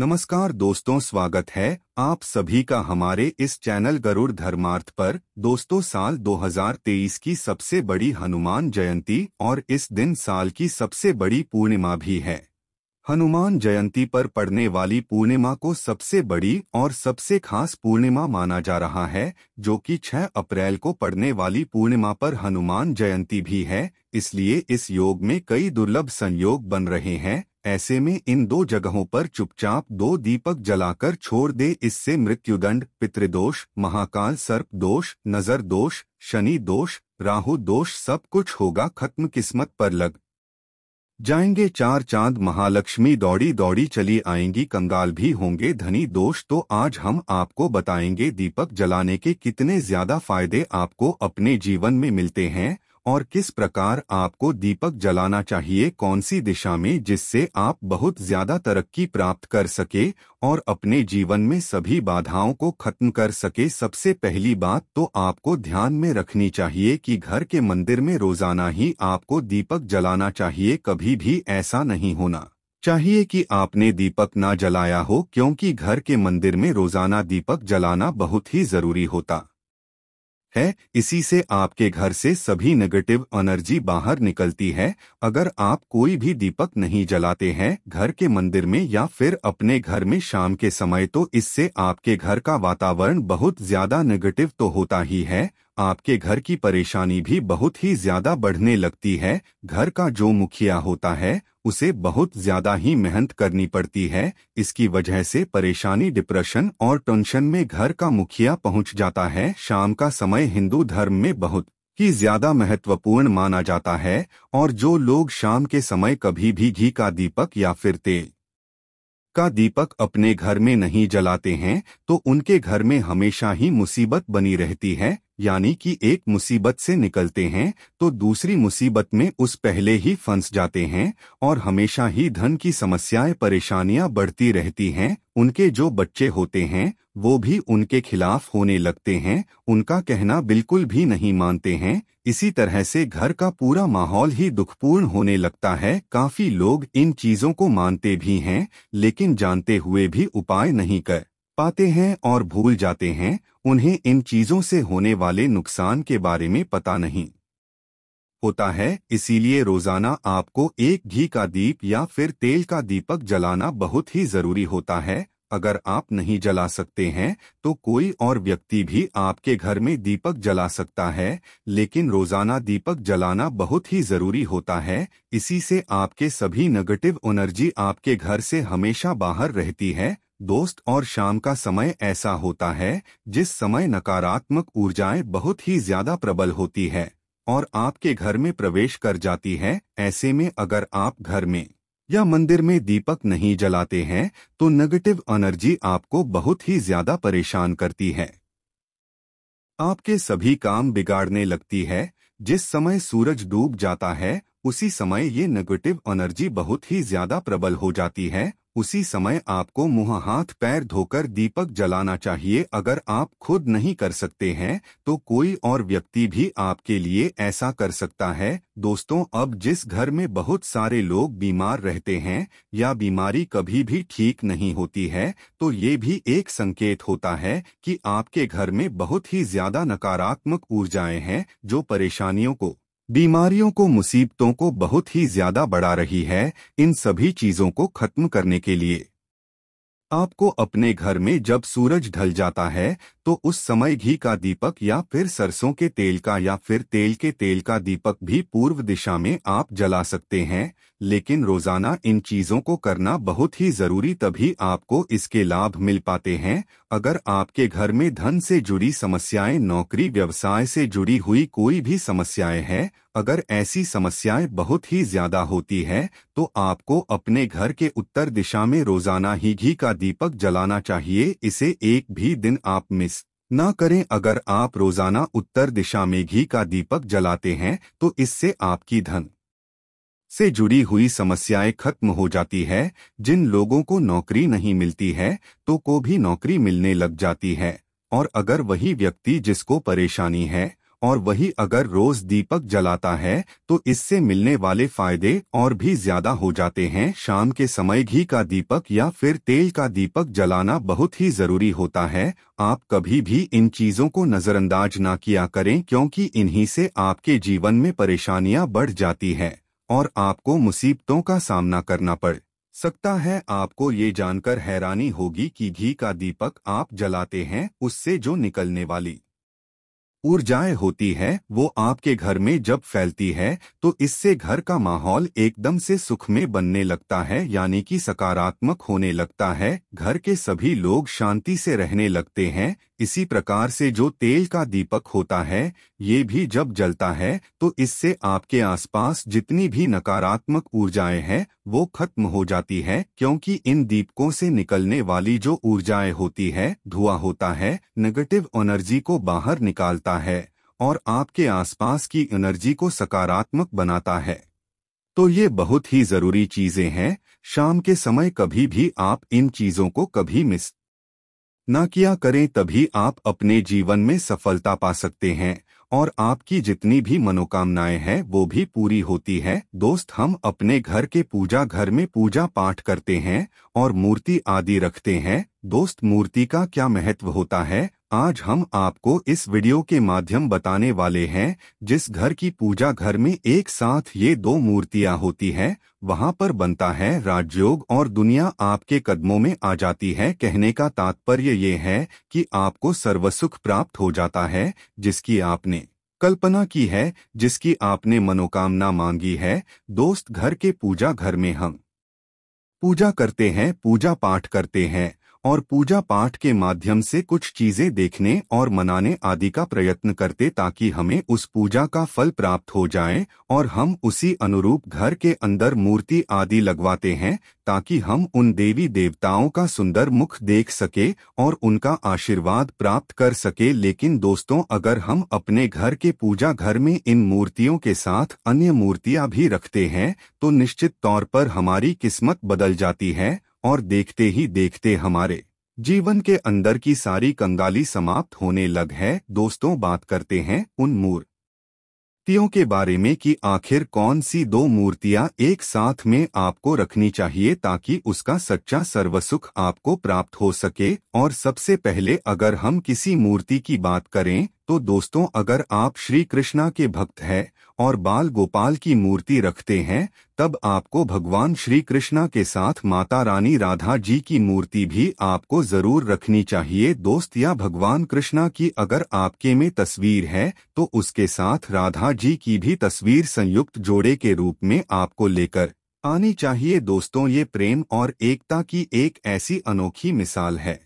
नमस्कार दोस्तों स्वागत है आप सभी का हमारे इस चैनल गरुड़ धर्मार्थ पर दोस्तों साल 2023 की सबसे बड़ी हनुमान जयंती और इस दिन साल की सबसे बड़ी पूर्णिमा भी है हनुमान जयंती पर पड़ने वाली पूर्णिमा को सबसे बड़ी और सबसे खास पूर्णिमा माना जा रहा है जो कि 6 अप्रैल को पड़ने वाली पूर्णिमा पर हनुमान जयंती भी है इसलिए इस योग में कई दुर्लभ संयोग बन रहे हैं ऐसे में इन दो जगहों पर चुपचाप दो दीपक जलाकर छोड़ दे इससे मृत्युदंड पितृदोष महाकाल सर्प दोष नजर दोष शनि दोष राहु दोष सब कुछ होगा खत्म किस्मत पर लग जाएंगे चार चांद महालक्ष्मी दौड़ी दौड़ी चली आएंगी कंगाल भी होंगे धनी दोष तो आज हम आपको बताएंगे दीपक जलाने के कितने ज्यादा फायदे आपको अपने जीवन में मिलते हैं और किस प्रकार आपको दीपक जलाना चाहिए कौन सी दिशा में जिससे आप बहुत ज्यादा तरक्की प्राप्त कर सके और अपने जीवन में सभी बाधाओं को खत्म कर सके सबसे पहली बात तो आपको ध्यान में रखनी चाहिए कि घर के मंदिर में रोजाना ही आपको दीपक जलाना चाहिए कभी भी ऐसा नहीं होना चाहिए कि आपने दीपक ना जलाया हो क्योंकि घर के मंदिर में रोजाना दीपक जलाना बहुत ही जरूरी होता है इसी से आपके घर से सभी नेगेटिव एनर्जी बाहर निकलती है अगर आप कोई भी दीपक नहीं जलाते हैं घर के मंदिर में या फिर अपने घर में शाम के समय तो इससे आपके घर का वातावरण बहुत ज्यादा नेगेटिव तो होता ही है आपके घर की परेशानी भी बहुत ही ज्यादा बढ़ने लगती है घर का जो मुखिया होता है उसे बहुत ज्यादा ही मेहनत करनी पड़ती है इसकी वजह से परेशानी डिप्रेशन और टेंशन में घर का मुखिया पहुंच जाता है शाम का समय हिंदू धर्म में बहुत ही ज्यादा महत्वपूर्ण माना जाता है और जो लोग शाम के समय कभी भी घी का दीपक या फिर तेल का दीपक अपने घर में नहीं जलाते हैं तो उनके घर में हमेशा ही मुसीबत बनी रहती है यानी कि एक मुसीबत से निकलते हैं तो दूसरी मुसीबत में उस पहले ही फंस जाते हैं और हमेशा ही धन की समस्याएं परेशानियां बढ़ती रहती हैं उनके जो बच्चे होते हैं वो भी उनके खिलाफ होने लगते हैं उनका कहना बिल्कुल भी नहीं मानते हैं इसी तरह से घर का पूरा माहौल ही दुखपूर्ण होने लगता है काफी लोग इन चीजों को मानते भी हैं लेकिन जानते हुए भी उपाय नहीं कर पाते हैं और भूल जाते हैं उन्हें इन चीज़ों से होने वाले नुकसान के बारे में पता नहीं होता है इसीलिए रोजाना आपको एक घी का दीप या फिर तेल का दीपक जलाना बहुत ही जरूरी होता है अगर आप नहीं जला सकते हैं तो कोई और व्यक्ति भी आपके घर में दीपक जला सकता है लेकिन रोजाना दीपक जलाना बहुत ही जरूरी होता है इसी से आपके सभी नेगेटिव एनर्जी आपके घर से हमेशा बाहर रहती है दोस्त और शाम का समय ऐसा होता है जिस समय नकारात्मक ऊर्जाएं बहुत ही ज्यादा प्रबल होती है और आपके घर में प्रवेश कर जाती है ऐसे में अगर आप घर में या मंदिर में दीपक नहीं जलाते हैं तो नेगेटिव एनर्जी आपको बहुत ही ज्यादा परेशान करती है आपके सभी काम बिगाड़ने लगती है जिस समय सूरज डूब जाता है उसी समय ये नेगेटिव एनर्जी बहुत ही ज्यादा प्रबल हो जाती है उसी समय आपको मुंह हाथ पैर धोकर दीपक जलाना चाहिए अगर आप खुद नहीं कर सकते हैं तो कोई और व्यक्ति भी आपके लिए ऐसा कर सकता है दोस्तों अब जिस घर में बहुत सारे लोग बीमार रहते हैं या बीमारी कभी भी ठीक नहीं होती है तो ये भी एक संकेत होता है कि आपके घर में बहुत ही ज्यादा नकारात्मक ऊर्जाएं हैं जो परेशानियों को बीमारियों को मुसीबतों को बहुत ही ज्यादा बढ़ा रही है इन सभी चीजों को खत्म करने के लिए आपको अपने घर में जब सूरज ढल जाता है तो उस समय घी का दीपक या फिर सरसों के तेल का या फिर तेल के तेल का दीपक भी पूर्व दिशा में आप जला सकते हैं लेकिन रोजाना इन चीजों को करना बहुत ही जरूरी तभी आपको इसके लाभ मिल पाते हैं अगर आपके घर में धन से जुड़ी समस्याएं नौकरी व्यवसाय से जुड़ी हुई कोई भी समस्याएं हैं अगर ऐसी समस्याएं बहुत ही ज्यादा होती है तो आपको अपने घर के उत्तर दिशा में रोजाना ही घी का दीपक जलाना चाहिए इसे एक भी दिन आप मिस न करें अगर आप रोजाना उत्तर दिशा में घी का दीपक जलाते हैं तो इससे आपकी धन से जुड़ी हुई समस्याएं खत्म हो जाती है जिन लोगों को नौकरी नहीं मिलती है तो को भी नौकरी मिलने लग जाती है और अगर वही व्यक्ति जिसको परेशानी है और वही अगर रोज दीपक जलाता है तो इससे मिलने वाले फायदे और भी ज्यादा हो जाते हैं शाम के समय घी का दीपक या फिर तेल का दीपक जलाना बहुत ही जरूरी होता है आप कभी भी इन चीजों को नजरअंदाज ना किया करें क्योंकि इन्हीं से आपके जीवन में परेशानियां बढ़ जाती हैं और आपको मुसीबतों का सामना करना पड़ सकता है आपको ये जानकर हैरानी होगी कि घी का दीपक आप जलाते हैं उससे जो निकलने वाली ऊर्जाएं होती हैं वो आपके घर में जब फैलती है तो इससे घर का माहौल एकदम से सुख में बनने लगता है यानी कि सकारात्मक होने लगता है घर के सभी लोग शांति से रहने लगते हैं इसी प्रकार से जो तेल का दीपक होता है ये भी जब जलता है तो इससे आपके आसपास जितनी भी नकारात्मक ऊर्जाएं हैं वो खत्म हो जाती है क्योंकि इन दीपकों से निकलने वाली जो ऊर्जाएं होती है धुआं होता है नेगेटिव एनर्जी को बाहर निकालता करता है और आपके आसपास की एनर्जी को सकारात्मक बनाता है तो ये बहुत ही ज़रूरी चीज़ें हैं शाम के समय कभी भी आप इन चीज़ों को कभी मिस ना किया करें तभी आप अपने जीवन में सफलता पा सकते हैं और आपकी जितनी भी मनोकामनाएं हैं वो भी पूरी होती है दोस्त हम अपने घर के पूजा घर में पूजा पाठ करते हैं और मूर्ति आदि रखते हैं दोस्त मूर्ति का क्या महत्व होता है आज हम आपको इस वीडियो के माध्यम बताने वाले हैं जिस घर की पूजा घर में एक साथ ये दो मूर्तियां होती हैं वहां पर बनता है राजयोग और दुनिया आपके कदमों में आ जाती है कहने का तात्पर्य ये है कि आपको सर्वसुख प्राप्त हो जाता है जिसकी आपने कल्पना की है जिसकी आपने मनोकामना मांगी है दोस्त घर के पूजा घर में हम पूजा करते हैं पूजा पाठ करते हैं और पूजा पाठ के माध्यम से कुछ चीजें देखने और मनाने आदि का प्रयत्न करते ताकि हमें उस पूजा का फल प्राप्त हो जाए और हम उसी अनुरूप घर के अंदर मूर्ति आदि लगवाते हैं ताकि हम उन देवी देवताओं का सुंदर मुख देख सके और उनका आशीर्वाद प्राप्त कर सके लेकिन दोस्तों अगर हम अपने घर के पूजा घर में इन मूर्तियों के साथ अन्य मूर्तियां भी रखते हैं तो निश्चित तौर पर हमारी किस्मत बदल जाती है और देखते ही देखते हमारे जीवन के अंदर की सारी कंगाली समाप्त होने लग है दोस्तों बात करते हैं उन मूर्तियों के बारे में कि आखिर कौन सी दो मूर्तियां एक साथ में आपको रखनी चाहिए ताकि उसका सच्चा सर्वसुख आपको प्राप्त हो सके और सबसे पहले अगर हम किसी मूर्ति की बात करें तो दोस्तों अगर आप श्री कृष्णा के भक्त हैं और बाल गोपाल की मूर्ति रखते हैं तब आपको भगवान श्री कृष्णा के साथ माता रानी राधा जी की मूर्ति भी आपको जरूर रखनी चाहिए दोस्त या भगवान कृष्णा की अगर आपके में तस्वीर है तो उसके साथ राधा जी की भी तस्वीर संयुक्त जोड़े के रूप में आपको लेकर आनी चाहिए दोस्तों ये प्रेम और एकता की एक ऐसी अनोखी मिसाल है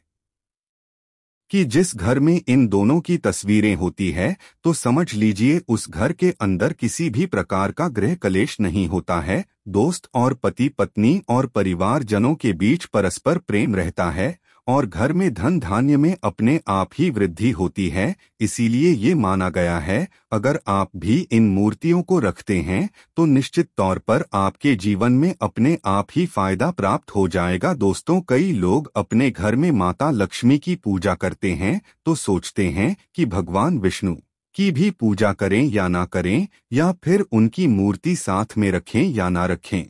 कि जिस घर में इन दोनों की तस्वीरें होती है तो समझ लीजिए उस घर के अंदर किसी भी प्रकार का गृह कलेश नहीं होता है दोस्त और पति पत्नी और परिवार जनों के बीच परस्पर प्रेम रहता है और घर में धन धान्य में अपने आप ही वृद्धि होती है इसीलिए ये माना गया है अगर आप भी इन मूर्तियों को रखते हैं तो निश्चित तौर पर आपके जीवन में अपने आप ही फायदा प्राप्त हो जाएगा दोस्तों कई लोग अपने घर में माता लक्ष्मी की पूजा करते हैं तो सोचते हैं कि भगवान विष्णु की भी पूजा करें या ना करें या फिर उनकी मूर्ति साथ में रखें या ना रखें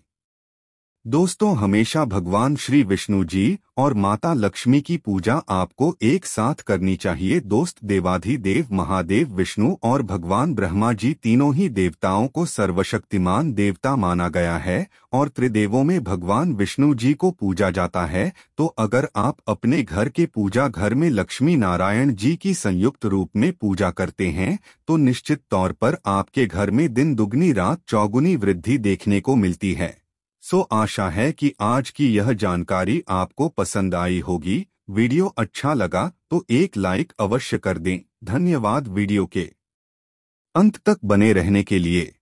दोस्तों हमेशा भगवान श्री विष्णु जी और माता लक्ष्मी की पूजा आपको एक साथ करनी चाहिए दोस्त देवाधि देव महादेव विष्णु और भगवान ब्रह्मा जी तीनों ही देवताओं को सर्वशक्तिमान देवता माना गया है और त्रिदेवों में भगवान विष्णु जी को पूजा जाता है तो अगर आप अपने घर के पूजा घर में लक्ष्मी नारायण जी की संयुक्त रूप में पूजा करते हैं तो निश्चित तौर पर आपके घर में दिन दुगनी रात चौगुनी वृद्धि देखने को मिलती है सो आशा है कि आज की यह जानकारी आपको पसंद आई होगी वीडियो अच्छा लगा तो एक लाइक अवश्य कर दें धन्यवाद वीडियो के अंत तक बने रहने के लिए